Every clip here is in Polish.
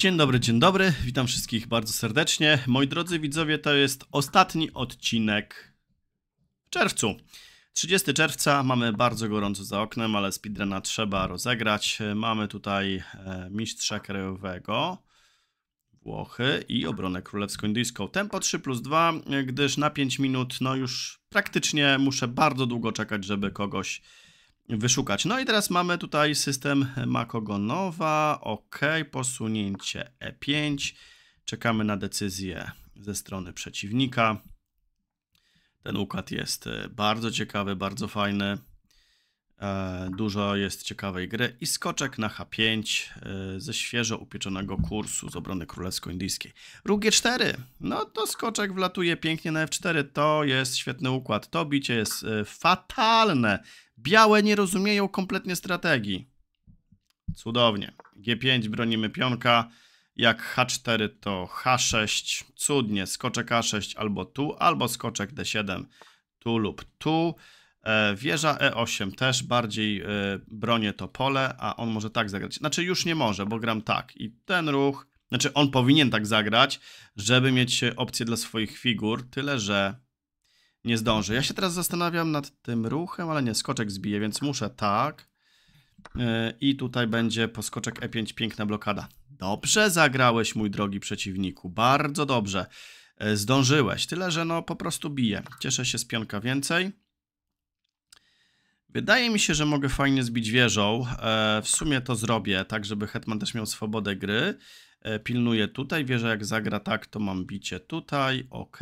Dzień dobry, dzień dobry. Witam wszystkich bardzo serdecznie. Moi drodzy widzowie, to jest ostatni odcinek w czerwcu. 30 czerwca mamy bardzo gorąco za oknem, ale speedruna trzeba rozegrać. Mamy tutaj e, mistrza krajowego Włochy i obronę królewsko-indyjską. Tempo 3 plus 2, gdyż na 5 minut no już praktycznie muszę bardzo długo czekać, żeby kogoś wyszukać. No i teraz mamy tutaj system Makogonowa, ok, posunięcie E5, czekamy na decyzję ze strony przeciwnika. Ten układ jest e, bardzo ciekawy, bardzo fajny. E, dużo jest ciekawej gry i skoczek na H5 e, ze świeżo upieczonego kursu z obrony królewsko-indyjskiej. Róg 4 no to skoczek wlatuje pięknie na F4, to jest świetny układ. To bicie jest fatalne Białe nie rozumieją kompletnie strategii. Cudownie. G5 bronimy pionka. Jak H4 to H6. Cudnie. Skoczek H6 albo tu, albo skoczek D7 tu lub tu. E, wieża E8 też bardziej e, bronię to pole, a on może tak zagrać. Znaczy już nie może, bo gram tak. I ten ruch, znaczy on powinien tak zagrać, żeby mieć opcję dla swoich figur, tyle że nie zdąży. Ja się teraz zastanawiam nad tym ruchem, ale nie, skoczek zbije, więc muszę tak. E, I tutaj będzie po skoczek E5 piękna blokada. Dobrze zagrałeś, mój drogi przeciwniku, bardzo dobrze. E, zdążyłeś, tyle że no po prostu bije. Cieszę się z pionka więcej. Wydaje mi się, że mogę fajnie zbić wieżą. E, w sumie to zrobię, tak żeby Hetman też miał swobodę gry. Pilnuję tutaj, wieża jak zagra tak, to mam bicie tutaj, ok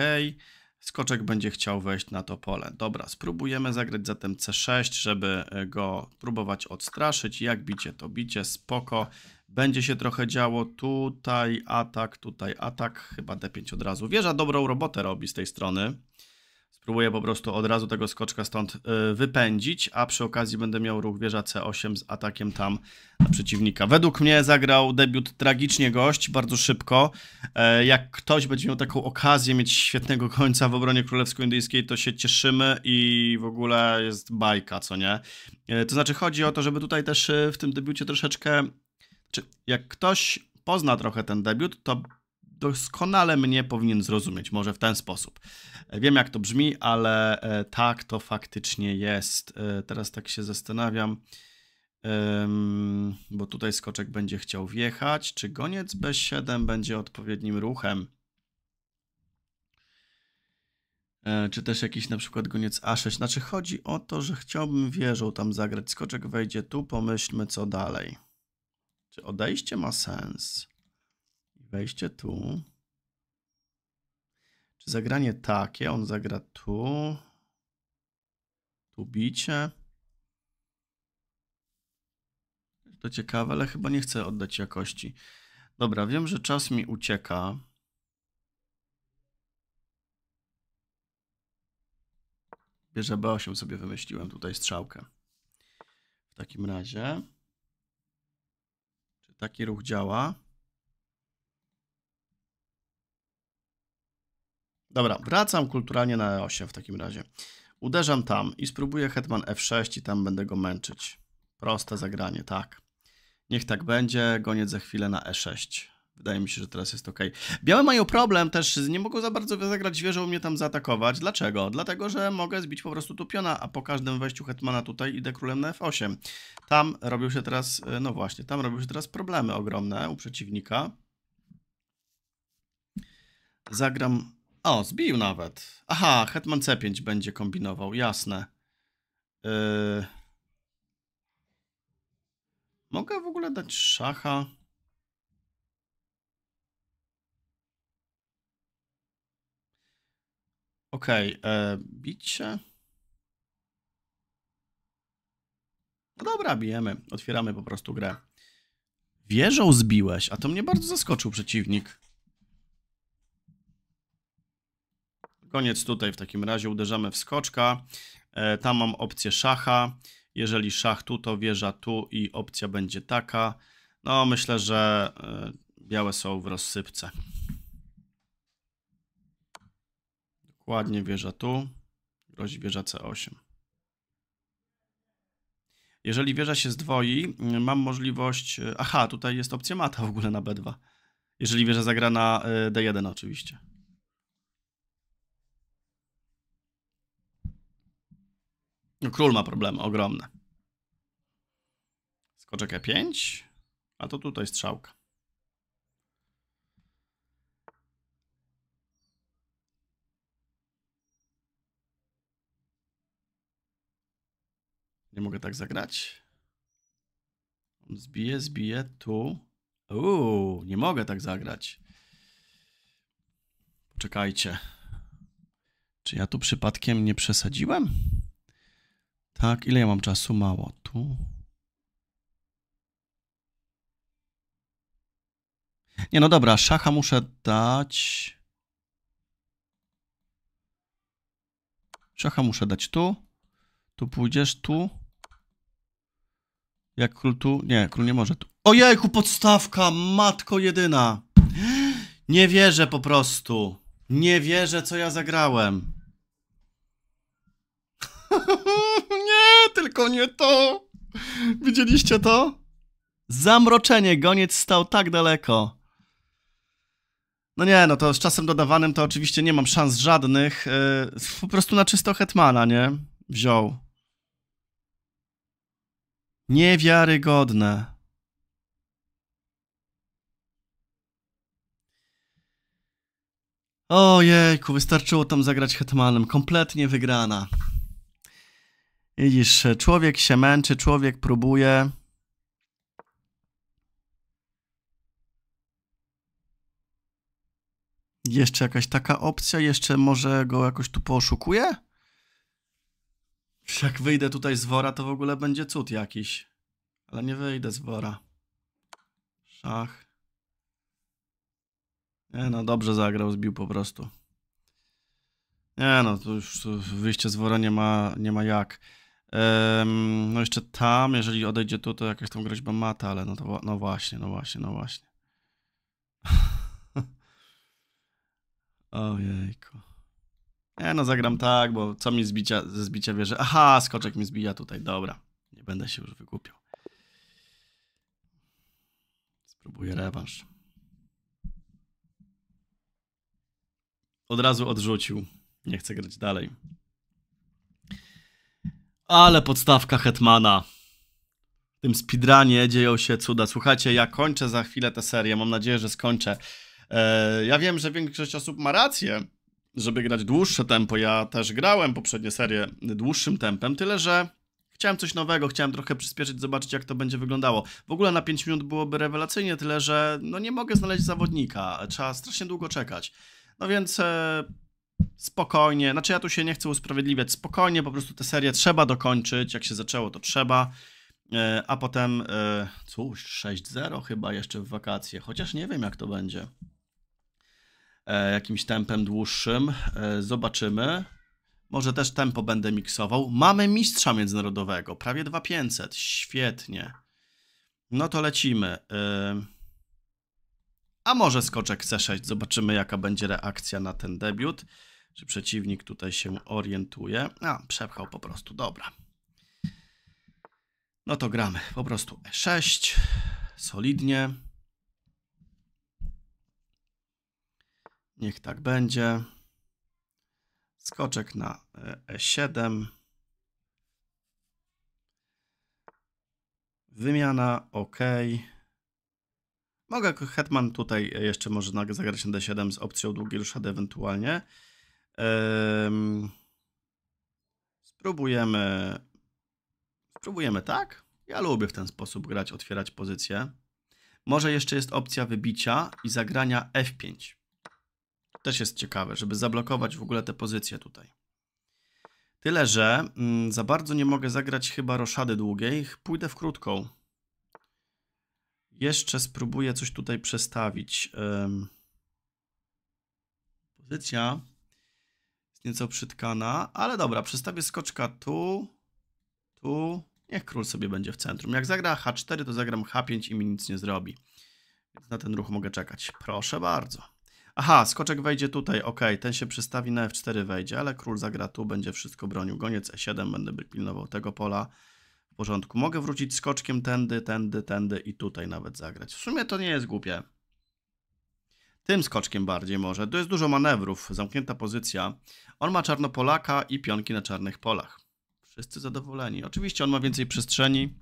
skoczek będzie chciał wejść na to pole. Dobra, spróbujemy zagrać zatem C6, żeby e, go próbować odstraszyć. Jak bicie, to bicie, spoko. Będzie się trochę działo, tutaj atak, tutaj atak, chyba D5 od razu. Wieża dobrą robotę robi z tej strony. Spróbuję po prostu od razu tego skoczka stąd y, wypędzić, a przy okazji będę miał ruch wieża C8 z atakiem tam na przeciwnika. Według mnie zagrał debiut tragicznie gość, bardzo szybko. E, jak ktoś będzie miał taką okazję mieć świetnego końca w obronie królewsko-indyjskiej, to się cieszymy i w ogóle jest bajka, co nie? E, to znaczy chodzi o to, żeby tutaj też e, w tym debiucie troszeczkę... Czy jak ktoś pozna trochę ten debiut, to doskonale mnie powinien zrozumieć, może w ten sposób. E, wiem, jak to brzmi, ale e, tak to faktycznie jest. E, teraz tak się zastanawiam, bo tutaj skoczek będzie chciał wjechać. Czy goniec B7 będzie odpowiednim ruchem? Czy też jakiś na przykład goniec A6. Znaczy, chodzi o to, że chciałbym wieżą tam zagrać. Skoczek wejdzie tu, pomyślmy co dalej. Czy odejście ma sens? Wejście tu. Czy zagranie takie? On zagra tu. Tu bicie. To ciekawe, ale chyba nie chcę oddać jakości. Dobra, wiem, że czas mi ucieka. Bierze B8 sobie wymyśliłem tutaj strzałkę. W takim razie. Czy taki ruch działa? Dobra, wracam kulturalnie na E8 w takim razie. Uderzam tam i spróbuję hetman F6 i tam będę go męczyć. Proste zagranie, tak. Niech tak będzie, goniec za chwilę na E6. Wydaje mi się, że teraz jest ok. Białe mają problem też, nie mogą za bardzo zagrać wieżą mnie tam zaatakować. Dlaczego? Dlatego, że mogę zbić po prostu tu piona, a po każdym wejściu hetmana tutaj idę królem na F8. Tam robią się teraz, e, no właśnie, tam robią się teraz problemy ogromne u przeciwnika. Zagram o, zbił nawet. Aha, Hetman C5 będzie kombinował, jasne. Yy... Mogę w ogóle dać szacha? Okej, okay, e, yy, bicie. No dobra, bijemy. Otwieramy po prostu grę. Wieżą zbiłeś, a to mnie bardzo zaskoczył przeciwnik. Koniec tutaj w takim razie, uderzamy w skoczka. E, tam mam opcję szacha. Jeżeli szach tu, to wieża tu i opcja będzie taka. No myślę, że e, białe są w rozsypce. Dokładnie wieża tu. Grozi wieża C8. Jeżeli wieża się zdwoi, e, mam możliwość... Aha, tutaj jest opcja mata w ogóle na B2. Jeżeli wieża zagra na D1 oczywiście. król ma problemy ogromne. Skoczek E5, a to tutaj strzałka. Nie mogę tak zagrać. Zbije, zbije tu. Uuu, nie mogę tak zagrać. Poczekajcie. Czy ja tu przypadkiem nie przesadziłem? Tak, ile ja mam czasu? Mało tu. Nie, no dobra, szacha muszę dać... Szacha muszę dać tu. Tu pójdziesz, tu. Jak król tu? Nie, król nie może tu. Ojejku, podstawka, matko jedyna. Nie wierzę po prostu. Nie wierzę, co ja zagrałem. nie, tylko nie to. Widzieliście to? Zamroczenie, goniec stał tak daleko. No nie, no to z czasem dodawanym to oczywiście nie mam szans żadnych. Yy, po prostu na czysto Hetmana, nie? Wziął. Niewiarygodne. Ojejku, wystarczyło tam zagrać Hetmanem. Kompletnie wygrana. Widzisz, człowiek się męczy, człowiek próbuje. Jeszcze jakaś taka opcja, jeszcze może go jakoś tu poszukuję. Jak wyjdę tutaj z wora, to w ogóle będzie cud jakiś. Ale nie wyjdę z wora. Szach. Nie no, dobrze zagrał, zbił po prostu. Nie no, to już wyjście z wora nie ma, nie ma jak. Um, no jeszcze tam, jeżeli odejdzie tu, to jakaś tam groźba mata, ale no, to, no właśnie, no właśnie, no właśnie. Ojejku. Ja no zagram tak, bo co mi zbicia, ze zbicia wierzy? Aha, skoczek mi zbija tutaj, dobra. Nie będę się już wykupiał. Spróbuję rewanż. Od razu odrzucił. Nie chcę grać dalej. Ale podstawka Hetmana. W tym speedrunie dzieją się cuda. Słuchajcie, ja kończę za chwilę tę serię. Mam nadzieję, że skończę. E, ja wiem, że większość osób ma rację, żeby grać dłuższe tempo. Ja też grałem poprzednie serie dłuższym tempem, tyle że chciałem coś nowego, chciałem trochę przyspieszyć, zobaczyć jak to będzie wyglądało. W ogóle na 5 minut byłoby rewelacyjnie, tyle że no nie mogę znaleźć zawodnika. Trzeba strasznie długo czekać. No więc... E, spokojnie, znaczy ja tu się nie chcę usprawiedliwiać, spokojnie, po prostu tę serię trzeba dokończyć, jak się zaczęło to trzeba, e, a potem, e, cóż, 6-0 chyba jeszcze w wakacje, chociaż nie wiem jak to będzie, e, jakimś tempem dłuższym, zobaczymy. Może też tempo będę miksował. Mamy mistrza międzynarodowego, prawie 2500, świetnie. No to lecimy. A może skoczek C6, zobaczymy jaka będzie reakcja na ten debiut. Czy przeciwnik tutaj się tak. orientuje? A, przepchał po prostu, dobra. No to gramy po prostu E6, solidnie. Niech tak będzie. Skoczek na E7. E Wymiana, ok. Mogę Hetman tutaj jeszcze może zagrać na D7 z opcją długi ruszady ewentualnie. Um, spróbujemy. Spróbujemy tak. Ja lubię w ten sposób grać, otwierać pozycję. Może jeszcze jest opcja wybicia i zagrania F5. Też jest ciekawe, żeby zablokować w ogóle te pozycje tutaj. Tyle, że mm, za bardzo nie mogę zagrać chyba roszady długiej. Pójdę w krótką. Jeszcze spróbuję coś tutaj przestawić. Um, pozycja nieco przytkana, ale dobra, przestawię skoczka tu, tu, niech król sobie będzie w centrum. Jak zagra H4, to zagram H5 i mi nic nie zrobi. Więc na ten ruch mogę czekać. Proszę bardzo. Aha, skoczek wejdzie tutaj, ok, ten się przestawi na F4 wejdzie, ale król zagra tu, będzie wszystko bronił. Goniec E7, będę pilnował tego pola. W porządku, mogę wrócić skoczkiem tędy, tędy, tędy i tutaj nawet zagrać. W sumie to nie jest głupie. Tym skoczkiem bardziej może. Tu jest dużo manewrów, zamknięta pozycja. On ma czarnopolaka i pionki na czarnych polach. Wszyscy zadowoleni. Oczywiście on ma więcej przestrzeni.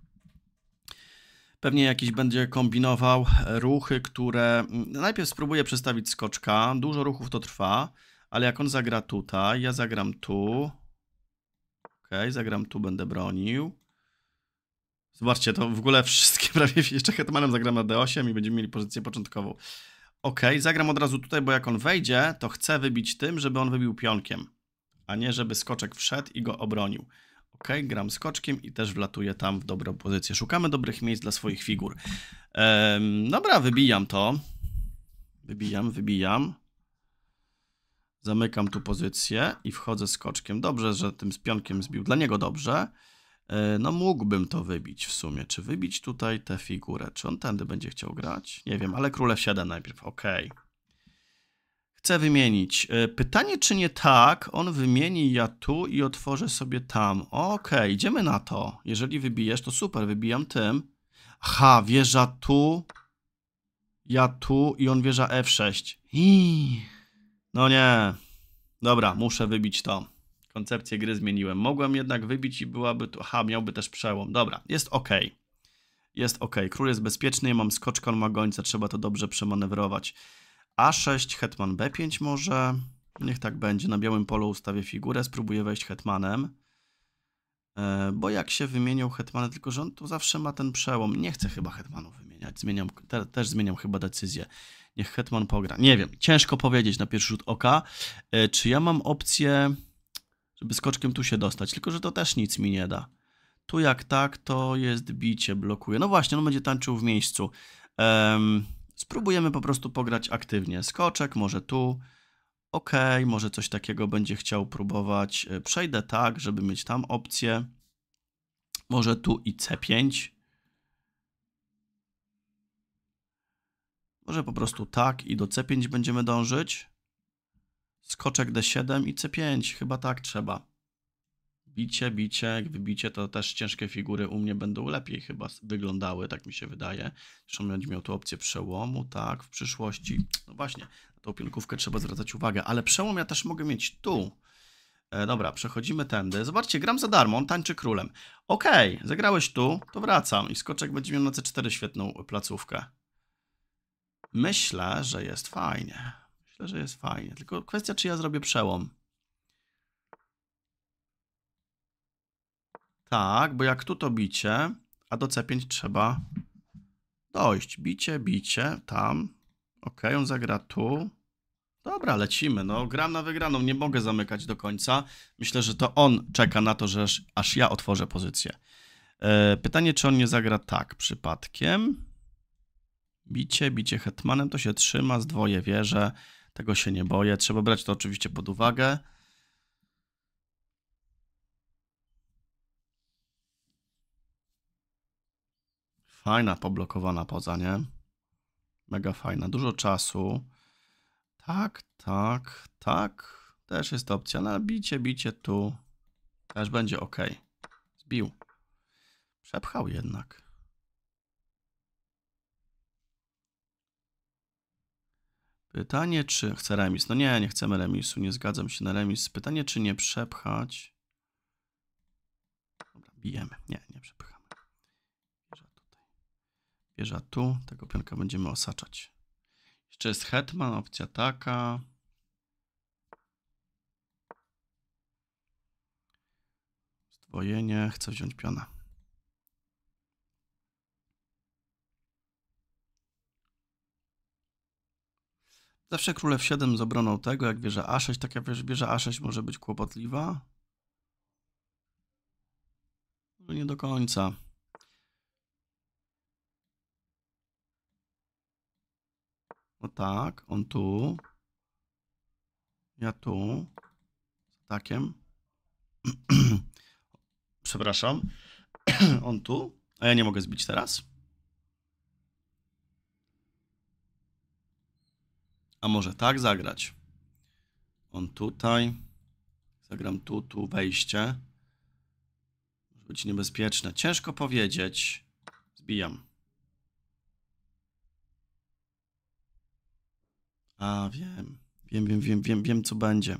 Pewnie jakiś będzie kombinował e, ruchy, które... Mm, najpierw spróbuję przestawić skoczka. Dużo ruchów to trwa, ale jak on zagra tutaj, ja zagram tu. Ok, zagram tu, będę bronił. Zobaczcie, to w ogóle wszystkie prawie jeszcze hetmanem zagram na D8 i będziemy mieli pozycję początkową. Ok, zagram od razu tutaj, bo jak on wejdzie, to chcę wybić tym, żeby on wybił pionkiem, a nie żeby skoczek wszedł i go obronił. Ok, gram skoczkiem i też wlatuję tam w dobrą pozycję. Szukamy dobrych miejsc dla swoich figur. Ehm, dobra, wybijam to. Wybijam, wybijam. Zamykam tu pozycję i wchodzę skoczkiem. Dobrze, że tym z pionkiem zbił. Dla niego dobrze. E, no mógłbym to wybić w sumie. Czy wybić tutaj tę figurę? Czy on tędy będzie chciał grać? Nie wiem, ale f 7 najpierw. Ok. Chcę wymienić. E, pytanie, czy nie tak? On wymieni ja tu i otworzę sobie tam. Ok. idziemy na to. Jeżeli wybijesz, to super, wybijam tym. Aha, wieża tu, ja tu i on wieża F6. Hii. No nie. Dobra, muszę wybić to. Koncepcję gry zmieniłem. Mogłem jednak wybić i byłaby tu... Aha, miałby też przełom. Dobra, jest ok. Jest ok. Król jest bezpieczny, ja mam skoczka, on ma gońca, trzeba to dobrze przemanewrować. A6, hetman B5 może... Niech tak będzie. Na białym polu ustawię figurę, spróbuję wejść hetmanem. E, bo jak się wymienią hetmany, tylko że on tu zawsze ma ten przełom. Nie chcę chyba hetmanu wymieniać. Zmieniam, te, też zmieniam chyba decyzję. Niech hetman pogra. Nie wiem, ciężko powiedzieć na pierwszy rzut oka. E, czy ja mam opcję żeby skoczkiem tu się dostać, tylko że to też nic mi nie da. Tu jak tak, to jest bicie, blokuje. No właśnie, on będzie tańczył w miejscu. Um, spróbujemy po prostu pograć aktywnie. Skoczek, może tu. Ok, może coś takiego będzie chciał próbować. E, przejdę tak, żeby mieć tam opcję. Może tu i C5. Może po prostu tak i do C5 będziemy dążyć skoczek d7 i c5, chyba tak trzeba. Bicie, bicie, jak wybicie, to też ciężkie figury u mnie będą lepiej chyba wyglądały, tak mi się wydaje. Zresztą będzie miał tu opcję przełomu, tak, w przyszłości. No właśnie, na tą pionkówkę trzeba zwracać uwagę, ale przełom ja też mogę mieć tu. E, dobra, przechodzimy tędy. Zobaczcie, gram za darmo, on tańczy królem. Okej, okay, zagrałeś tu, to wracam i skoczek będzie miał na c4 świetną placówkę. Myślę, że jest fajnie. Myślę, że jest fajnie. Tylko kwestia, czy ja zrobię przełom. Tak, bo jak tu to bicie, a do C5 trzeba dojść. Bicie, bicie, tam. Ok, on zagra tu. Dobra, lecimy. No, gram na wygraną, nie mogę zamykać do końca. Myślę, że to on czeka na to, że aż ja otworzę pozycję. E, pytanie, czy on nie zagra tak przypadkiem. Bicie, bicie hetmanem, to się trzyma, zdwoje wieże. Tego się nie boję. Trzeba brać to oczywiście pod uwagę. Fajna poblokowana poza, nie? Mega fajna. Dużo czasu. Tak, tak, tak. Też jest opcja na bicie, bicie tu. Też będzie ok. Zbił. Przepchał jednak. Pytanie, czy chce remis? No nie, nie chcemy remisu, nie zgadzam się na remis. Pytanie, czy nie przepchać? Dobra, bijemy. Nie, nie przepchamy. Wieża tutaj. Wieża tu. Tego pionka będziemy osaczać. Jeszcze jest hetman, opcja taka. Zdwojenie, chcę wziąć piona. Zawsze królew 7 z obroną tego, jak wieża A6, tak jak wieża A6 może być kłopotliwa. Może no nie do końca. No tak, on tu. Ja tu. Z atakiem. Przepraszam. on tu. A ja nie mogę zbić teraz. A może tak zagrać? On tutaj. Zagram tu, tu wejście. Może być niebezpieczne. Ciężko powiedzieć. Zbijam. A, wiem. Wiem, wiem, wiem, wiem, wiem, co będzie.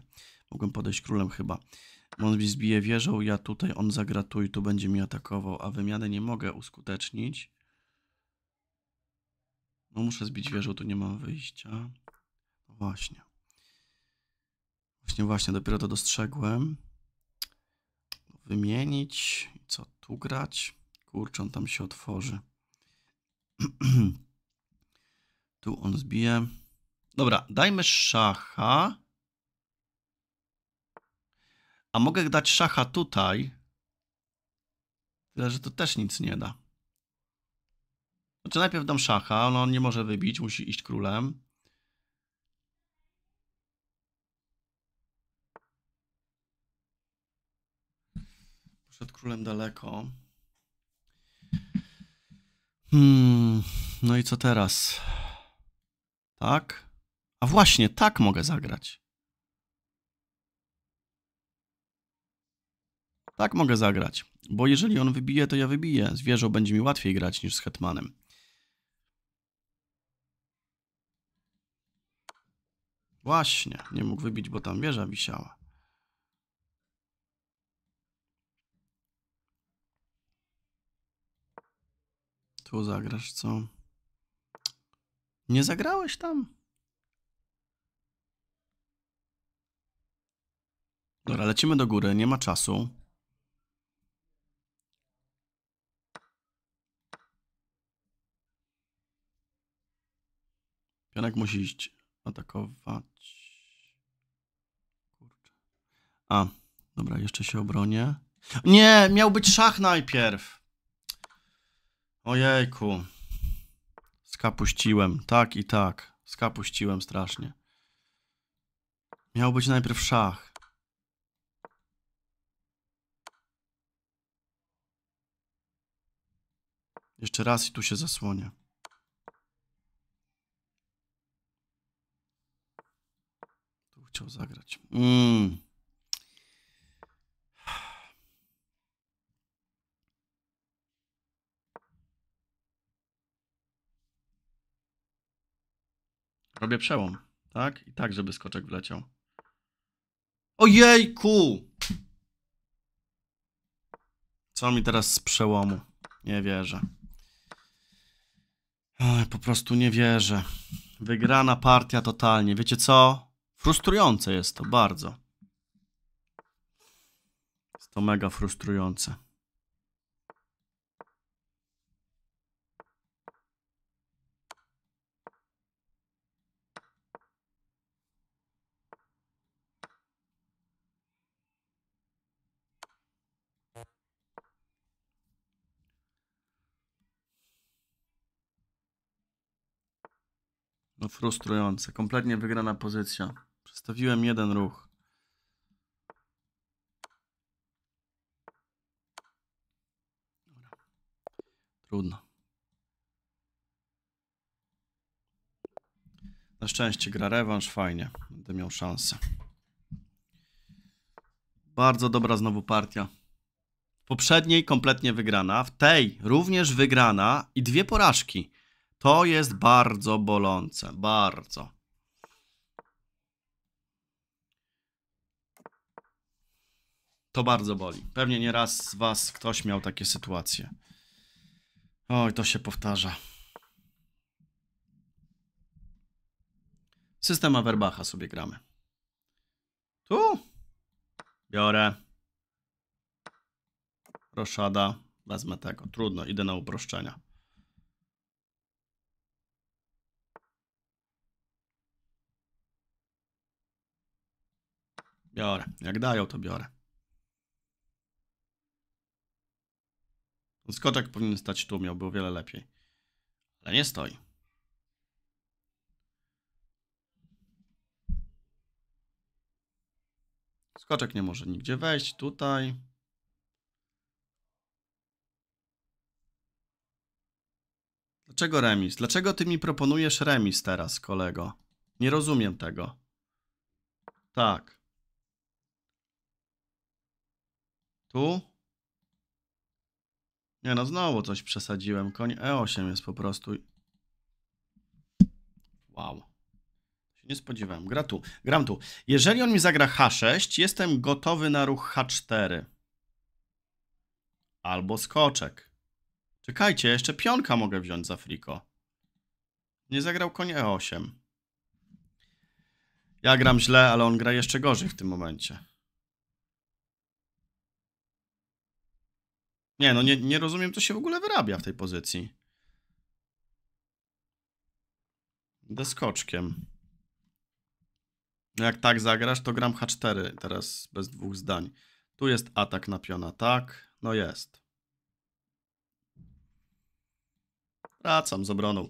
Mogłem podejść królem chyba. On mi zbije wieżą, ja tutaj, on zagra tu i tu będzie mi atakował, a wymianę nie mogę uskutecznić. No muszę zbić wieżą, tu nie mam wyjścia. Właśnie. Właśnie, właśnie, dopiero to dostrzegłem. Wymienić. Co tu grać? Kurczę, on tam się otworzy. tu on zbije. Dobra, dajmy szacha. A mogę dać szacha tutaj. Tyle, że to też nic nie da. Znaczy najpierw dam szacha, no on nie może wybić, musi iść królem. Przed królem daleko. Hmm, no i co teraz? Tak? A właśnie, tak mogę zagrać. Tak mogę zagrać, bo jeżeli on wybije, to ja wybiję. Z będzie mi łatwiej grać niż z hetmanem. Właśnie, nie mógł wybić, bo tam wieża wisiała. Tu zagrasz, co? Nie zagrałeś tam? Dobra, lecimy do góry, nie ma czasu. Pionek musi iść atakować. Kurczę. A, dobra, jeszcze się obronię. Nie, miał być szach najpierw. Ojejku. Skapuściłem. Tak i tak. Skapuściłem strasznie. Miał być najpierw szach. Jeszcze raz i tu się zasłonię. Tu chciał zagrać. Mmm. Robię przełom, tak? I tak, żeby skoczek wleciał. Ojejku! Co mi teraz z przełomu? Nie wierzę. Ej, po prostu nie wierzę. Wygrana partia totalnie. Wiecie co? Frustrujące jest to bardzo. Jest to mega frustrujące. No frustrujące. Kompletnie wygrana pozycja. Przestawiłem jeden ruch. Trudno. Na szczęście gra rewanż, fajnie. Będę miał szansę. Bardzo dobra znowu partia. W poprzedniej kompletnie wygrana, w tej również wygrana i dwie porażki. To jest bardzo bolące, bardzo. To bardzo boli. Pewnie nieraz z was ktoś miał takie sytuacje. Oj, to się powtarza. System Averbacha sobie gramy. Tu. Biorę. Roszada. Wezmę tego. Trudno, idę na uproszczenia. Biorę. Jak dają, to biorę. Skoczek powinien stać tu, miałby o wiele lepiej. Ale nie stoi. Skoczek nie może nigdzie wejść. Tutaj. Dlaczego remis? Dlaczego ty mi proponujesz remis teraz, kolego? Nie rozumiem tego. Tak. Tu? Nie no, znowu coś przesadziłem. Koń E8 jest po prostu. Wow. Nie spodziewałem. Gra tu. Gram tu. Jeżeli on mi zagra H6, jestem gotowy na ruch H4. Albo skoczek. Czekajcie, jeszcze pionka mogę wziąć za friko. Nie zagrał koń E8. Ja gram źle, ale on gra jeszcze gorzej w tym momencie. Nie, no nie, nie rozumiem, co się w ogóle wyrabia w tej pozycji. Deskoczkiem. No jak tak zagrasz, to gram H4 teraz bez dwóch zdań. Tu jest atak na piona, tak? No jest. Wracam z obroną.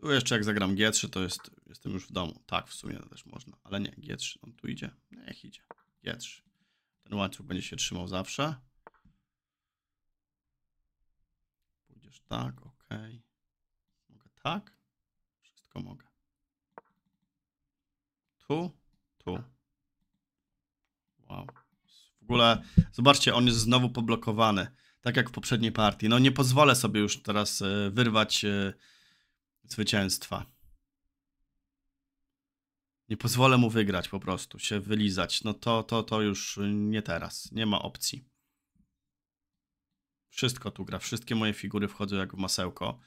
Tu jeszcze jak zagram G3, to jest, jestem już w domu. Tak, w sumie też można, ale nie, G3, on tu idzie. Niech idzie, G3. Ten łańcuch będzie się trzymał zawsze. Pójdziesz tak, ok. Mogę tak? Wszystko mogę. Tu, tu. Wow. W ogóle, zobaczcie, on jest znowu poblokowany. Tak jak w poprzedniej partii. No nie pozwolę sobie już teraz e, wyrwać e, zwycięstwa nie pozwolę mu wygrać po prostu, się wylizać, no to, to, to już nie teraz, nie ma opcji. Wszystko tu gra, wszystkie moje figury wchodzą jak w masełko.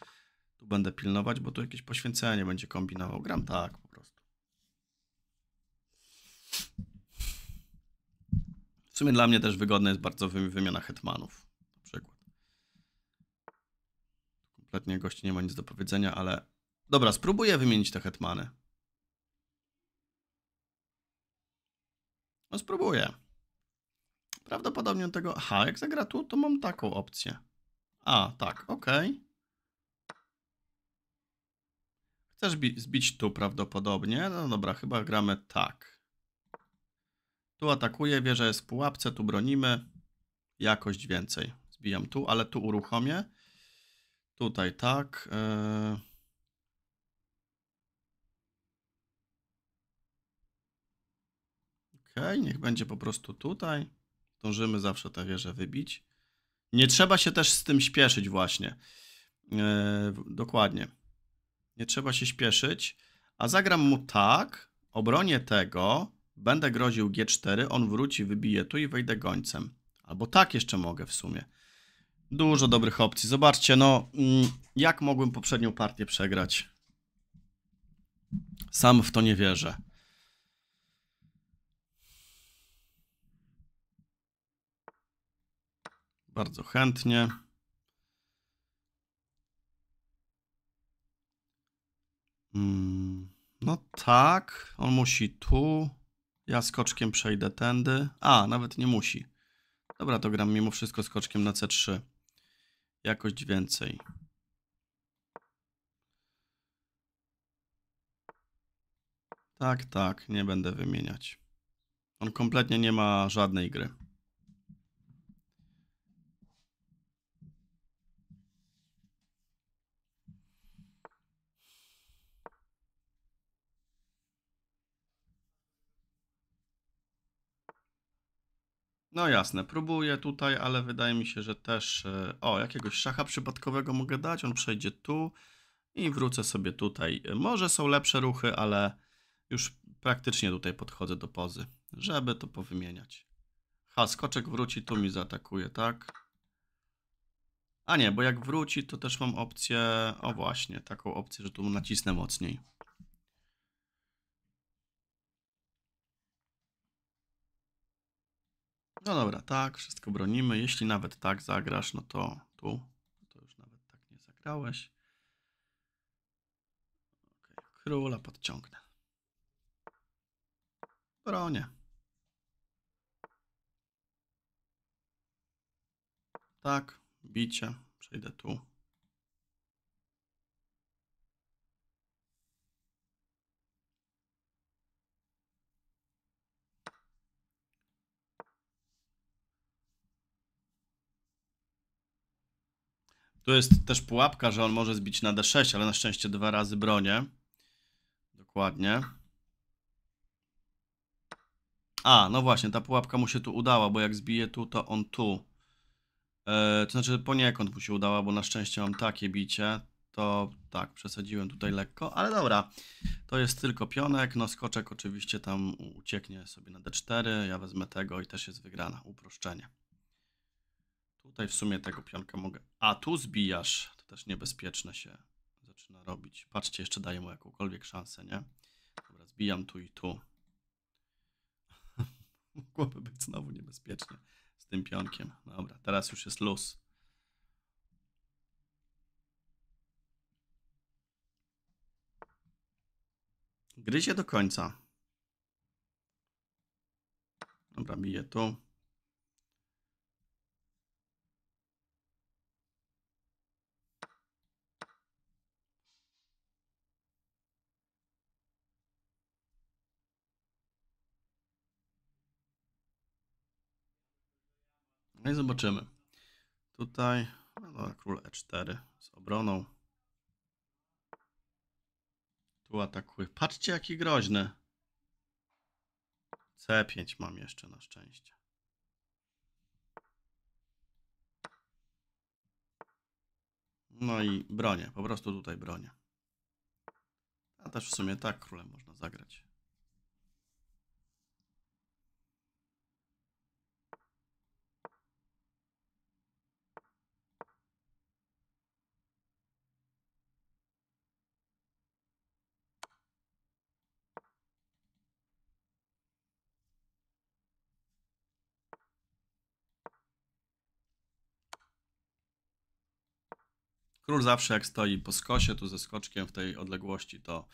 Tu będę pilnować, bo tu jakieś poświęcenie będzie kombinował. Gram tak po prostu. W sumie dla mnie też wygodna jest bardzo wymiana hetmanów. Na przykład. Kompletnie gości nie ma nic do powiedzenia, ale... Dobra, spróbuję wymienić te hetmany. No spróbuję. Prawdopodobnie tego... Aha, jak zagra tu, to mam taką opcję. A, tak, ok. Chcesz zbić tu prawdopodobnie. No dobra, chyba gramy tak. Tu atakuje, wieża jest w pułapce, tu bronimy. Jakość więcej. Zbijam tu, ale tu uruchomię. Tutaj tak. Yy... Okej, okay, niech będzie po prostu tutaj. Dążymy zawsze tę wieżę wybić. Nie trzeba się też z tym śpieszyć właśnie. E, dokładnie. Nie trzeba się śpieszyć. A zagram mu tak, obronię tego, będę groził G4, on wróci, wybije tu i wejdę gońcem. Albo tak jeszcze mogę w sumie. Dużo dobrych opcji. Zobaczcie, no mm, jak mogłem poprzednią partię przegrać? Sam w to nie wierzę. Bardzo chętnie. Mm, no tak, on musi tu. Ja skoczkiem przejdę tędy. A, nawet nie musi. Dobra, to gram mimo wszystko skoczkiem na C3. Jakość więcej. Tak, tak, nie będę wymieniać. On kompletnie nie ma żadnej gry. No jasne, próbuję tutaj, ale wydaje mi się, że też... E, o, jakiegoś szacha przypadkowego mogę dać, on przejdzie tu i wrócę sobie tutaj. Może są lepsze ruchy, ale już praktycznie tutaj podchodzę do pozy, żeby to powymieniać. Ha, skoczek wróci, tu mi zaatakuje, tak? A nie, bo jak wróci, to też mam opcję... O właśnie, taką opcję, że tu nacisnę mocniej. No dobra, tak, wszystko bronimy. Jeśli nawet tak zagrasz, no to tu. No to już nawet tak nie zagrałeś. Okay, króla podciągnę. Bronię. Tak, bicie. Przejdę tu. Tu jest też pułapka, że on może zbić na D6, ale na szczęście dwa razy bronię. Dokładnie. A, no właśnie, ta pułapka mu się tu udała, bo jak zbije tu, to on tu. Yy, to znaczy poniekąd mu się udała, bo na szczęście mam takie bicie. To tak, przesadziłem tutaj lekko, ale dobra. To jest tylko pionek, no skoczek oczywiście tam ucieknie sobie na D4, ja wezmę tego i też jest wygrana, uproszczenie. Tutaj w sumie tego pionka mogę... A, tu zbijasz. To też niebezpieczne się zaczyna robić. Patrzcie, jeszcze daję mu jakąkolwiek szansę, nie? Dobra, zbijam tu i tu. Mogłoby być znowu niebezpiecznie z tym pionkiem. Dobra, teraz już jest luz. Gryzie do końca. Dobra, bije tu. No i zobaczymy. Tutaj no, król e4 z obroną. Tu atakuje. Patrzcie, jaki groźny. C5 mam jeszcze na szczęście. No i bronię, po prostu tutaj bronię. A też w sumie tak królem można zagrać. Król zawsze jak stoi po skosie, tu ze skoczkiem w tej odległości, to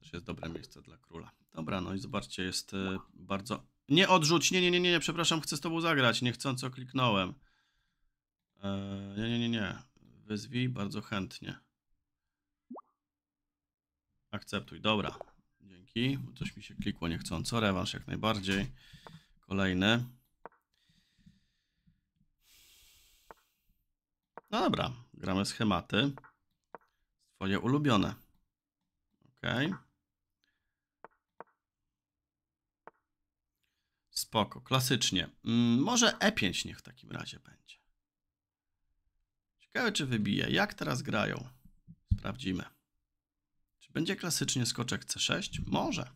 też jest dobre miejsce dla króla. Dobra, no i zobaczcie, jest e, bardzo... Nie odrzuć, nie, nie, nie, nie, przepraszam, chcę z tobą zagrać, niechcąco kliknąłem. Eee, nie, nie, nie, nie, wyzwij bardzo chętnie. Akceptuj, dobra, dzięki, coś mi się klikło niechcąco, rewanż jak najbardziej. Kolejny. No dobra, gramy schematy. Twoje ulubione. ok. Spoko, klasycznie. Mm, może E5 niech w takim razie będzie. Ciekawe, czy wybije. Jak teraz grają? Sprawdzimy. Czy będzie klasycznie skoczek C6? Może.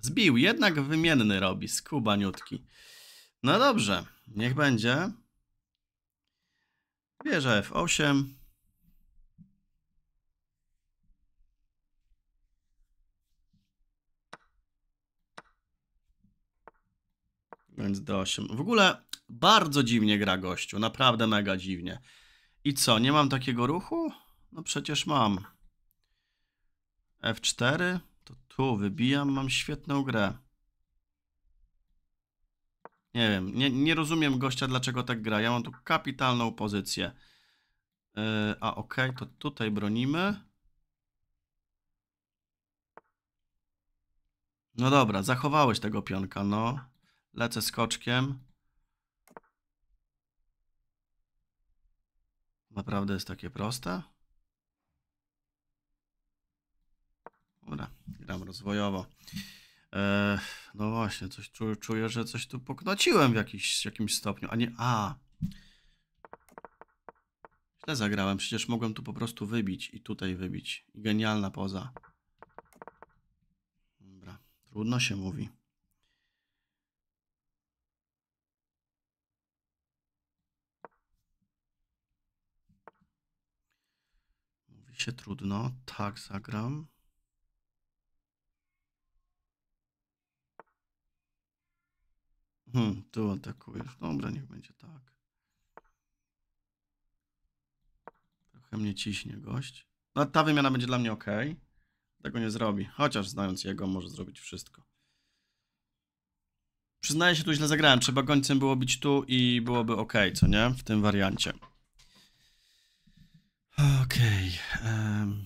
Zbił, jednak wymienny robi, skubaniutki. No dobrze, niech będzie. Wieża F8. Więc D8. W ogóle bardzo dziwnie gra gościu, naprawdę mega dziwnie. I co, nie mam takiego ruchu? No przecież mam. F4, to tu wybijam, mam świetną grę. Nie wiem, nie, nie rozumiem gościa, dlaczego tak gra. Ja mam tu kapitalną pozycję. Yy, a ok, to tutaj bronimy. No dobra, zachowałeś tego pionka, no. Lecę skoczkiem. Naprawdę jest takie proste? Dobra, gram rozwojowo no właśnie, coś czuję, czuję, że coś tu poknociłem w jakiś, jakimś stopniu, a nie... A! Źle zagrałem, przecież mogłem tu po prostu wybić i tutaj wybić. Genialna poza. Dobra, trudno się mówi. Mówi się trudno, tak zagram. Hmm, tu atakujesz. Dobra, niech będzie tak. Trochę mnie ciśnie gość. No ta wymiana będzie dla mnie ok. Tego nie zrobi. Chociaż znając jego, może zrobić wszystko. Przyznaję się, tu źle zagrałem. Trzeba gońcem było bić tu i byłoby ok, co nie? W tym wariancie. Okej. Okay. Um.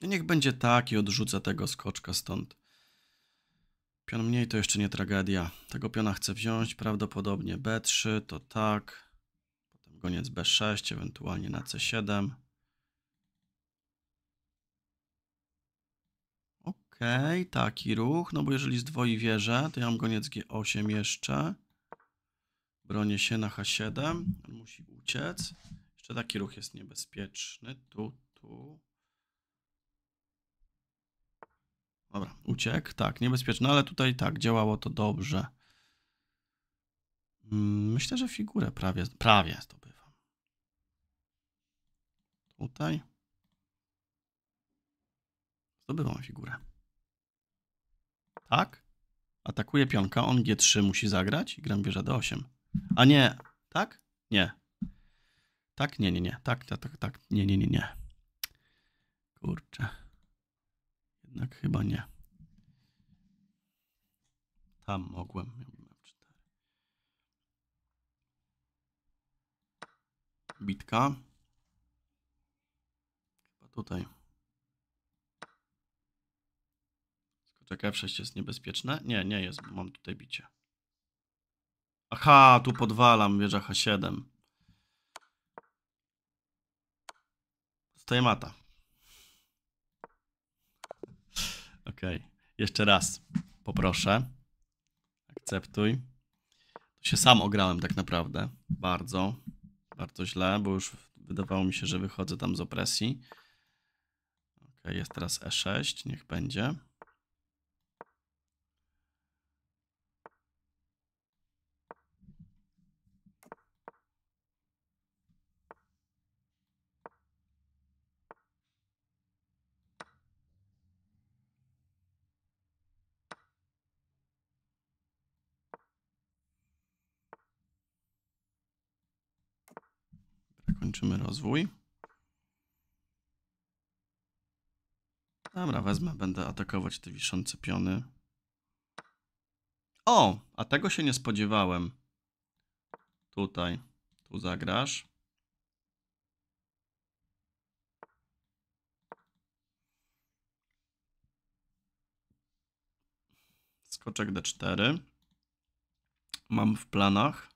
No, niech będzie tak i odrzucę tego skoczka stąd. Pion mniej to jeszcze nie tragedia. Tego piona chcę wziąć, prawdopodobnie B3, to tak. Potem goniec B6, ewentualnie na C7. Okej, okay, taki ruch, no bo jeżeli zdwoi wieżę, to ja mam goniec G8 jeszcze. Bronię się na H7, on musi uciec. Jeszcze taki ruch jest niebezpieczny, tu, tu. Dobra, uciekł. Tak, niebezpieczne, no, ale tutaj tak, działało to dobrze. Mm, myślę, że figurę prawie, prawie zdobywam. Tutaj. Zdobywam figurę. Tak? Atakuje pionka, on G3 musi zagrać i gram bierze D8. A nie, tak? Nie. Tak, nie, nie, nie. Tak, tak, tak, tak. Nie, nie, nie, nie. Kurczę jednak chyba nie. Tam mogłem. Bitka. Chyba tutaj. Czekaj, F6 jest niebezpieczne? Nie, nie jest, mam tutaj bicie. Aha, tu podwalam wieża H7. Z tej mata. Okej. Okay. Jeszcze raz poproszę. Akceptuj. Tu się sam ograłem tak naprawdę. Bardzo. Bardzo źle, bo już wydawało mi się, że wychodzę tam z opresji. Okej, okay, jest teraz E6. Niech będzie. Zobaczymy rozwój. Dobra, wezmę, będę atakować te wiszące piony. O, a tego się nie spodziewałem. Tutaj, tu zagrasz. Skoczek D4. Mam w planach.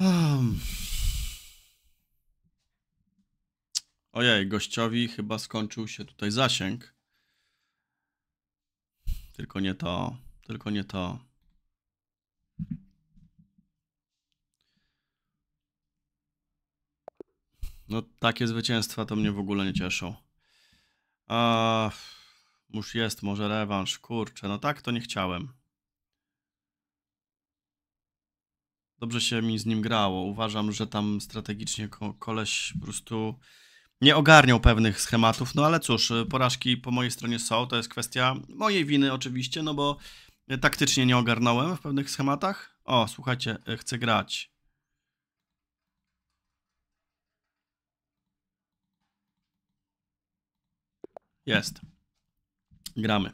Um. Ojej, gościowi chyba skończył się tutaj zasięg. Tylko nie to, tylko nie to. No takie zwycięstwa to mnie w ogóle nie cieszą. A, już jest może rewanż, kurczę, no tak to nie chciałem. dobrze się mi z nim grało. Uważam, że tam strategicznie ko koleś po prostu nie ogarniał pewnych schematów. No ale cóż, porażki po mojej stronie są. To jest kwestia mojej winy oczywiście, no bo taktycznie nie ogarnąłem w pewnych schematach. O, słuchajcie, e, chcę grać. Jest. Gramy.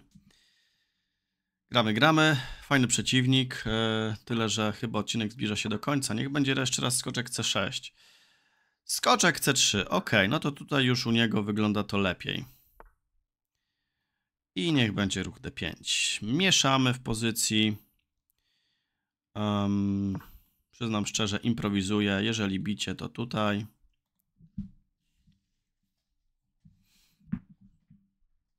Gramy, gramy. Fajny przeciwnik. E, tyle, że chyba odcinek zbliża się do końca. Niech będzie jeszcze raz skoczek C6. Skoczek C3. Ok, no to tutaj już u niego wygląda to lepiej. I niech będzie ruch D5. Mieszamy w pozycji. Um, przyznam szczerze, improwizuję. Jeżeli bicie, to tutaj.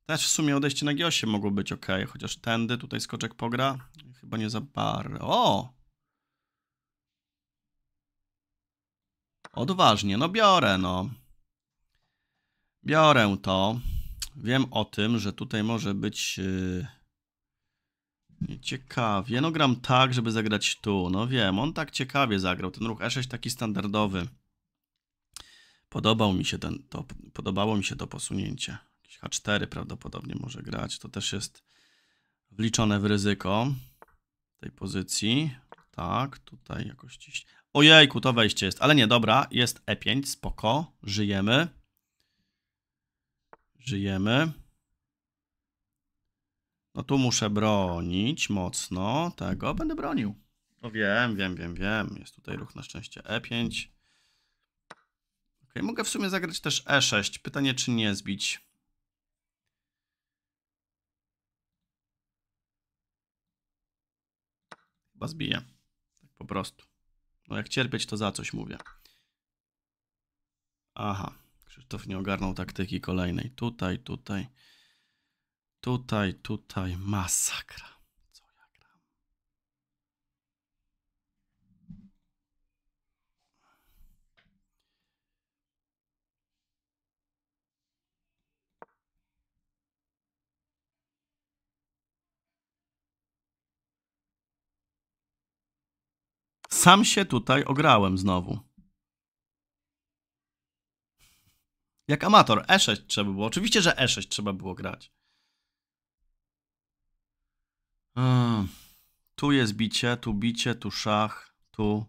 Też w sumie odejście na G8 mogło być ok, chociaż tędy tutaj skoczek pogra. Chyba nie za bar. O! Odważnie, no biorę, no. Biorę to. Wiem o tym, że tutaj może być yy... ciekawie. No gram tak, żeby zagrać tu. No wiem, on tak ciekawie zagrał. Ten ruch E6 taki standardowy. Podobał mi się ten, to, podobało mi się to posunięcie. H4 prawdopodobnie może grać. To też jest wliczone w ryzyko tej pozycji. Tak, tutaj jakoś ciś... Ojejku, to wejście jest. Ale nie, dobra, jest E5, spoko, żyjemy. Żyjemy. No tu muszę bronić mocno tego. Będę bronił. No wiem, wiem, wiem, wiem. Jest tutaj ruch na szczęście E5. Ok, mogę w sumie zagrać też E6. Pytanie, czy nie zbić. Chyba bije, Tak po prostu. No jak cierpieć, to za coś mówię. Aha. Krzysztof nie ogarnął taktyki kolejnej. Tutaj, tutaj. Tutaj, tutaj. Masakra. Sam się tutaj ograłem znowu. Jak amator, E6 trzeba było. Oczywiście, że E6 trzeba było grać. Hmm. Tu jest bicie, tu bicie, tu szach, tu...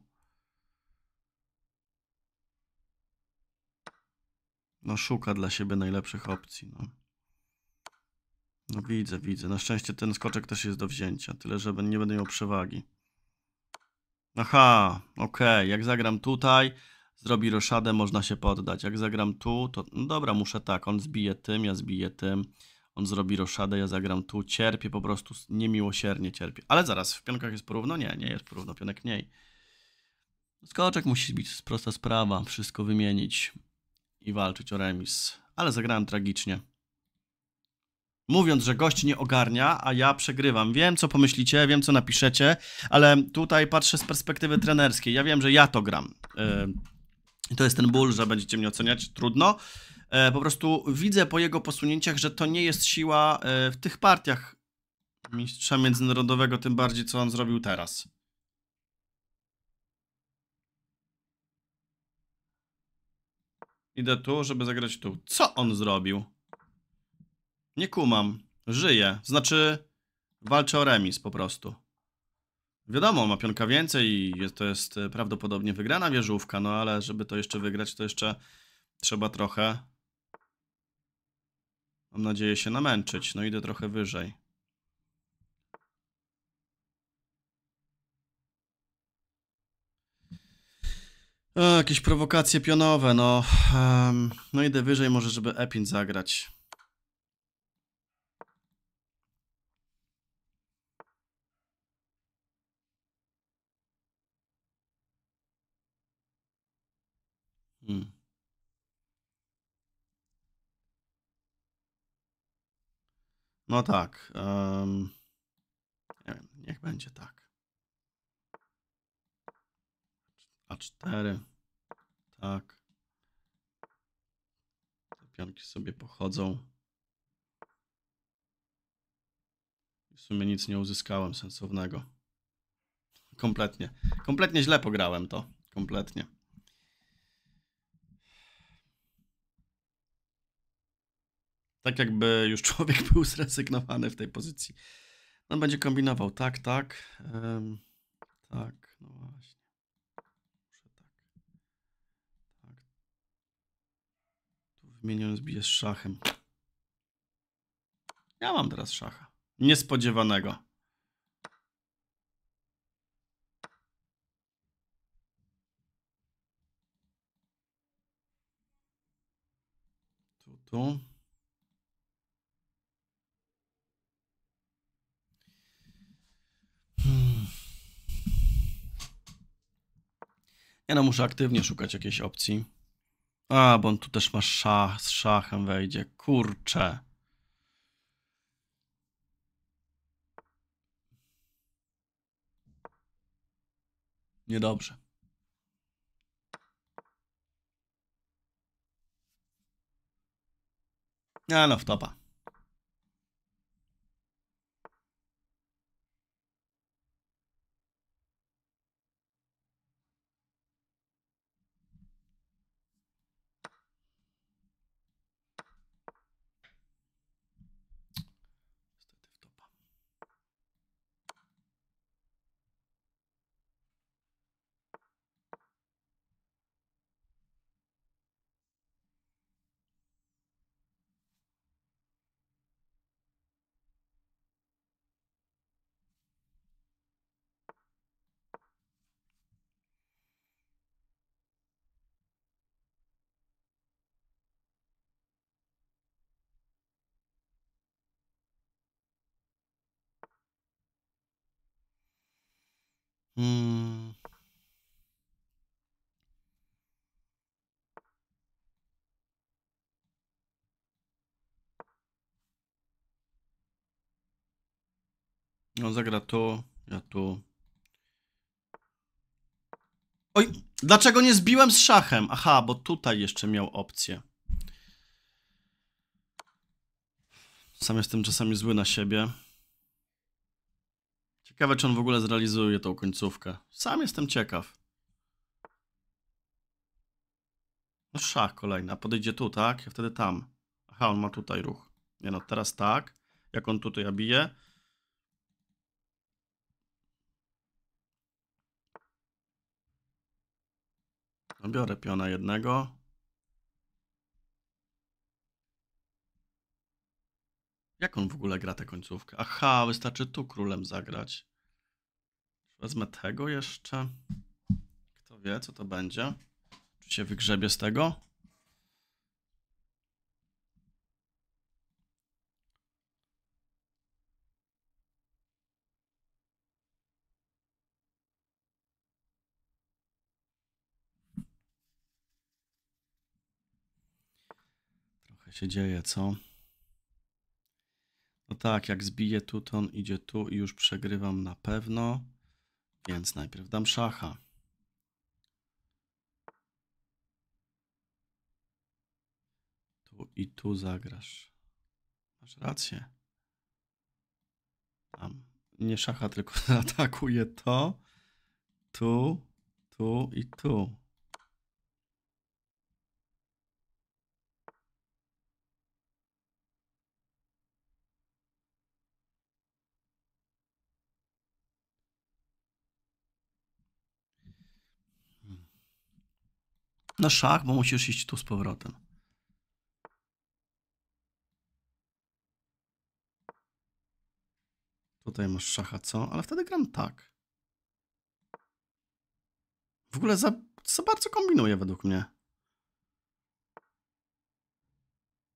No szuka dla siebie najlepszych opcji, no. No widzę, widzę. Na szczęście ten skoczek też jest do wzięcia, tyle że nie będę miał przewagi. Aha, okej, okay. jak zagram tutaj, zrobi roszadę, można się poddać. Jak zagram tu, to no dobra, muszę tak, on zbije tym, ja zbiję tym. On zrobi roszadę, ja zagram tu, cierpię po prostu, niemiłosiernie cierpię. Ale zaraz, w pionkach jest porówno? Nie, nie jest porówno, pionek mniej. Skoczek musi być prosta sprawa, wszystko wymienić i walczyć o remis. Ale zagrałem tragicznie mówiąc, że gość nie ogarnia, a ja przegrywam. Wiem, co pomyślicie, wiem, co napiszecie, ale tutaj patrzę z perspektywy trenerskiej. Ja wiem, że ja to gram. Yy, to jest ten ból, że będziecie mnie oceniać. Trudno. Yy, po prostu widzę po jego posunięciach, że to nie jest siła yy, w tych partiach mistrza międzynarodowego, tym bardziej, co on zrobił teraz. Idę tu, żeby zagrać tu. Co on zrobił? Nie kumam. Żyje. Znaczy, walczę o remis po prostu. Wiadomo, ma pionka więcej i to jest e, prawdopodobnie wygrana wieżówka, no ale żeby to jeszcze wygrać, to jeszcze trzeba trochę, mam nadzieję, się namęczyć. No idę trochę wyżej. O, jakieś prowokacje pionowe, no. no idę wyżej, może żeby E5 zagrać. Mm. No tak. Um, nie wiem, niech będzie tak. A4. Tak. Te pionki sobie pochodzą. W sumie nic nie uzyskałem sensownego. Kompletnie. Kompletnie źle pograłem to. Kompletnie. Tak jakby już człowiek był zrezygnowany w tej pozycji. On no, będzie kombinował tak, tak, tak, no właśnie. Muszę tak. tak. Tu wymieniony zbije z szachem. Ja mam teraz szacha. Niespodziewanego. Tu, tu. Ja no muszę aktywnie szukać jakiejś opcji. A, bo on tu też ma szach, z szachem wejdzie. Kurczę. Niedobrze. A no, wtopa. Hmm. No zagra to, ja tu. Oj, dlaczego nie zbiłem z szachem? Aha, bo tutaj jeszcze miał opcję. Sam jestem czasami zły na siebie. Ciekawe, czy on w ogóle zrealizuje tą końcówkę. Sam jestem ciekaw. No szach kolejna. Podejdzie tu, tak? Ja wtedy tam. Aha, on ma tutaj ruch. Nie no, teraz tak. Jak on tutaj abije. bije. No biorę piona jednego. Jak on w ogóle gra tę końcówkę? Aha, wystarczy tu królem zagrać. Wezmę tego jeszcze. Kto wie, co to będzie? Czy się wygrzebie z tego? Trochę się dzieje, co? tak, jak zbiję tu, to on idzie tu i już przegrywam na pewno. Więc najpierw dam szacha. Tu i tu zagrasz. Masz rację. Tam. Nie szacha, tylko atakuje to. Tu, tu i tu. na szach, bo musisz iść tu z powrotem. Tutaj masz szacha, co? Ale wtedy gram tak. W ogóle za, za bardzo kombinuję według mnie.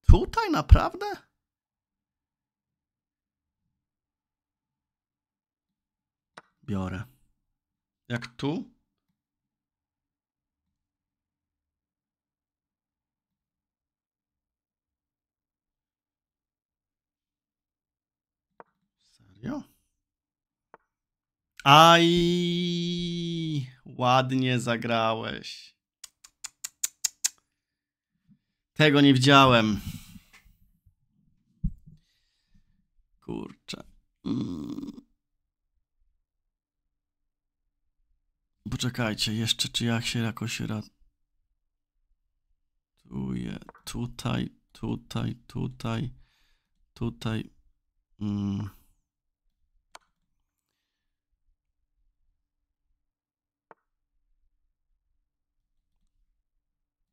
Tutaj naprawdę? Biorę. Jak tu? serio? Aj, ładnie zagrałeś. Tego nie widziałem. Kurczę. Mm. Poczekajcie, jeszcze czy jak się jakoś ratuję. Tutaj, tutaj, tutaj, tutaj. Mm.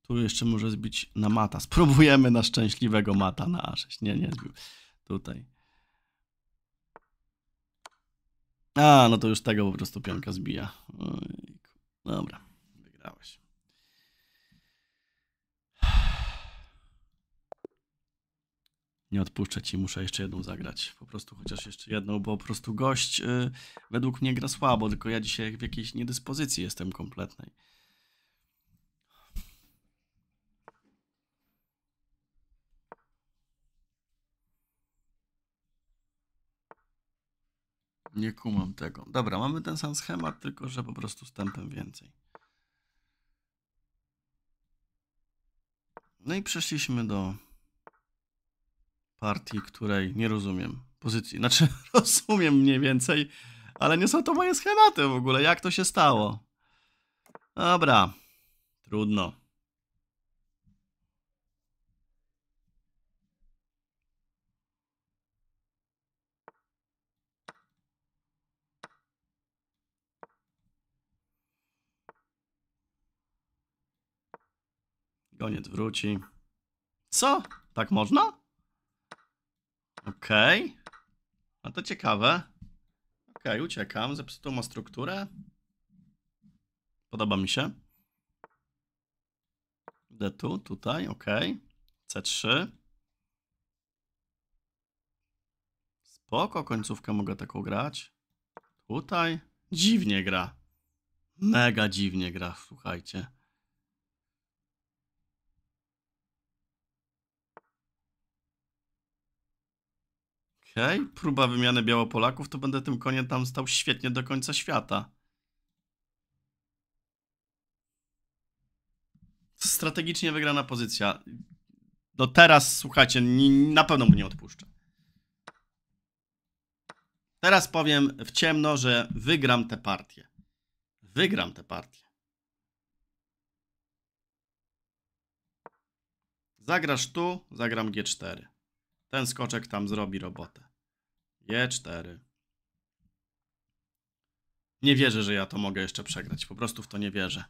Tu jeszcze może zbić na mata. Spróbujemy na szczęśliwego mata na A6. Nie, nie zbił. Tutaj. A, no to już tego po prostu pionka zbija. Dobra, wygrałeś. Nie odpuszczę ci, muszę jeszcze jedną zagrać. Po prostu chociaż jeszcze jedną, bo po prostu gość yy, według mnie gra słabo, tylko ja dzisiaj w jakiejś niedyspozycji jestem kompletnej. Nie kumam tego. Dobra, mamy ten sam schemat, tylko że po prostu z więcej. No i przeszliśmy do partii, której nie rozumiem pozycji. Znaczy, rozumiem mniej więcej, ale nie są to moje schematy w ogóle. Jak to się stało? Dobra, trudno. Goniec wróci. Co? Tak można? Okej. Okay. A to ciekawe. Okej, okay, uciekam. Zepsutą ma strukturę. Podoba mi się. Idę tu, tutaj, ok. C3. Spoko, końcówkę mogę taką grać. Tutaj. Dziwnie gra. Mega dziwnie gra, słuchajcie. Okej, okay. próba wymiany Białopolaków, to będę tym koniem tam stał świetnie do końca świata. Strategicznie wygrana pozycja. No teraz, słuchajcie, na pewno mu nie odpuszczę. Teraz powiem w ciemno, że wygram tę partię. Wygram tę partię. Zagrasz tu, zagram G4. Ten skoczek tam zrobi robotę. J4. E nie wierzę, że ja to mogę jeszcze przegrać. Po prostu w to nie wierzę.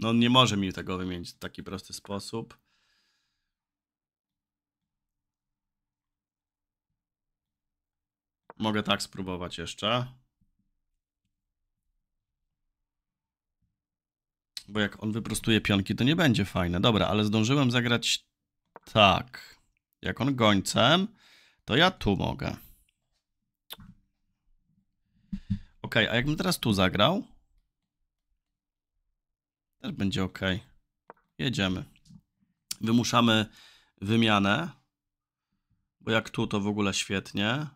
No on nie może mi tego wymienić w taki prosty sposób. Mogę tak spróbować jeszcze. Bo jak on wyprostuje pionki, to nie będzie fajne. Dobra, ale zdążyłem zagrać tak. Jak on gońcem, to ja tu mogę. Ok, a jakbym teraz tu zagrał? Też będzie ok. Jedziemy. Wymuszamy wymianę. Bo jak tu, to w ogóle świetnie.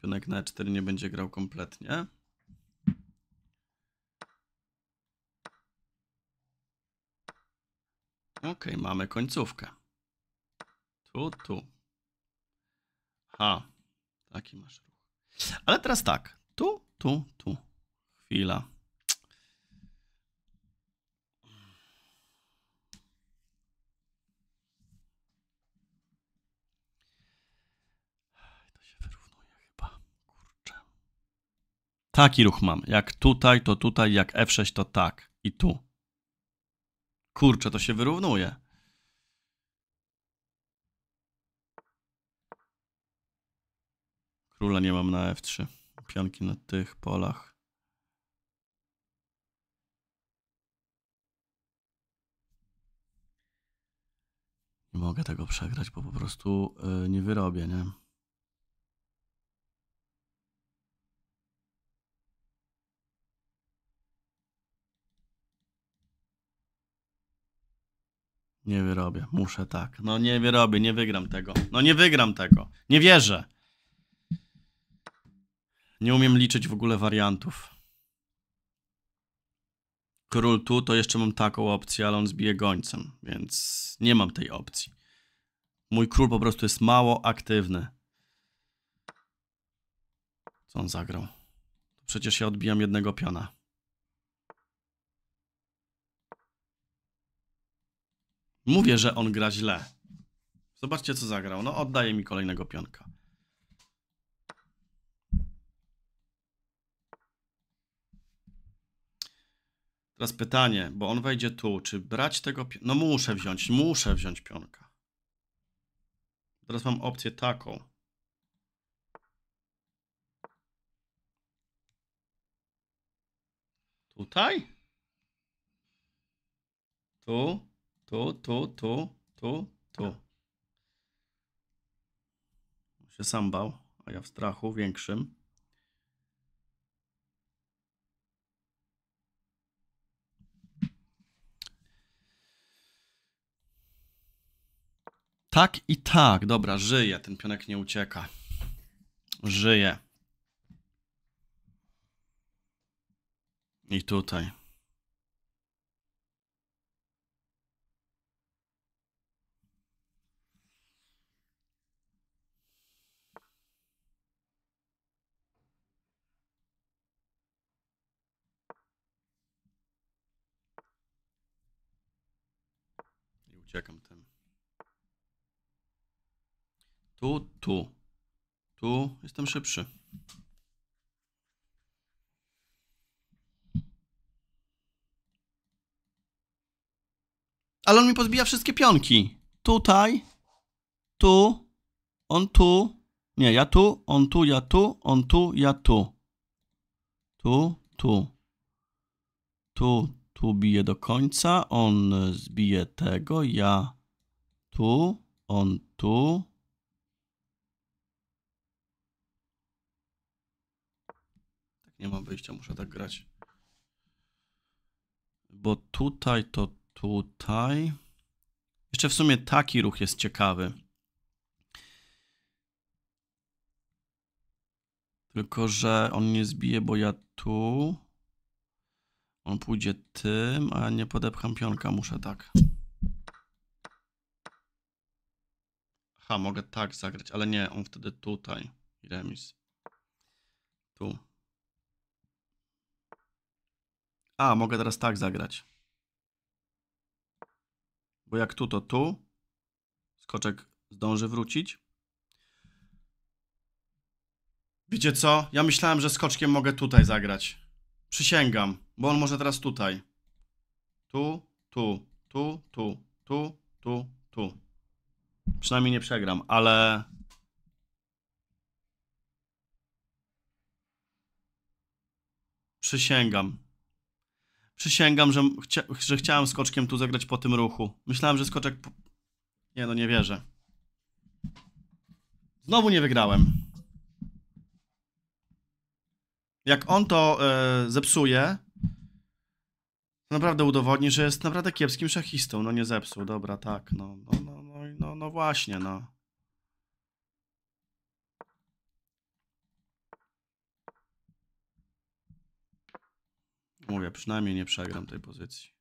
Pionek na E4 nie będzie grał kompletnie. Ok, mamy końcówkę. Tu, tu. Ha, taki masz ruch. Ale teraz tak. Tu, tu, tu. Chwila. Taki ruch mam. Jak tutaj, to tutaj, jak F6, to tak. I tu. Kurczę, to się wyrównuje. Króla nie mam na F3. Pionki na tych polach. Nie mogę tego przegrać, bo po prostu yy, nie wyrobię, nie? Nie wyrobię, muszę tak. No nie wyrobię, nie wygram tego. No nie wygram tego. Nie wierzę. Nie umiem liczyć w ogóle wariantów. Król tu, to jeszcze mam taką opcję, ale on zbije gońcem, więc nie mam tej opcji. Mój król po prostu jest mało aktywny. Co on zagrał? Przecież ja odbijam jednego piona. Mówię, że on gra źle. Zobaczcie, co zagrał. No, oddaje mi kolejnego pionka. Teraz pytanie, bo on wejdzie tu. Czy brać tego... No muszę wziąć, muszę wziąć pionka. Teraz mam opcję taką. Tutaj? Tu? Tu, tu, tu, tu, tu. Się sam bał, a ja w strachu większym. Tak i tak. Dobra, żyje. Ten pionek nie ucieka. Żyje. I tutaj. uciekam tym. Tu, tu. Tu jestem szybszy. Ale on mi pozbija wszystkie pionki. Tutaj, tu, on tu. Nie, ja tu, on tu, ja tu, on tu, ja tu. Tu, tu. Tu, tu bije do końca, on zbije tego, ja tu, on tu. Tak nie mam wyjścia, muszę tak grać. Bo tutaj to tutaj. Jeszcze w sumie taki ruch jest ciekawy. Tylko, że on nie zbije, bo ja tu. On pójdzie tym, a nie podepcham pionka, muszę tak. Ha, mogę tak zagrać, ale nie, on wtedy tutaj. Remis. Tu. A, mogę teraz tak zagrać. Bo jak tu, to tu. Skoczek zdąży wrócić. Wiecie co? Ja myślałem, że skoczkiem mogę tutaj zagrać. Przysięgam. Bo on może teraz tutaj. Tu, tu, tu, tu, tu, tu, tu. Przynajmniej nie przegram, ale... Przysięgam. Przysięgam, że, chcia że chciałem skoczkiem tu zagrać po tym ruchu. Myślałem, że skoczek... Nie no, nie wierzę. Znowu nie wygrałem. Jak on to yy, zepsuje, naprawdę udowodni, że jest naprawdę kiepskim szachistą. No nie zepsuł, dobra, tak. No, no, no, no, no, no właśnie, no. Mówię, przynajmniej nie przegram tej pozycji.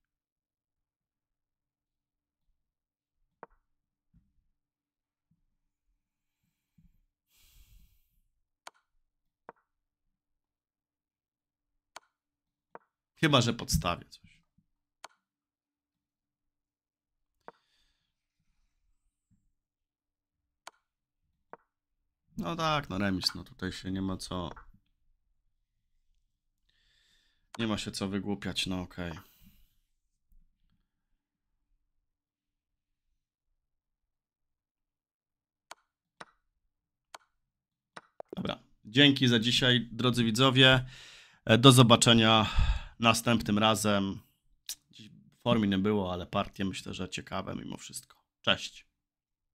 Chyba, że podstawię coś. No tak, no remis, no tutaj się nie ma co... Nie ma się co wygłupiać, no okej. Okay. Dobra, dzięki za dzisiaj, drodzy widzowie. E, do zobaczenia następnym razem. Dziś formy nie było, ale partie myślę, że ciekawe mimo wszystko. Cześć.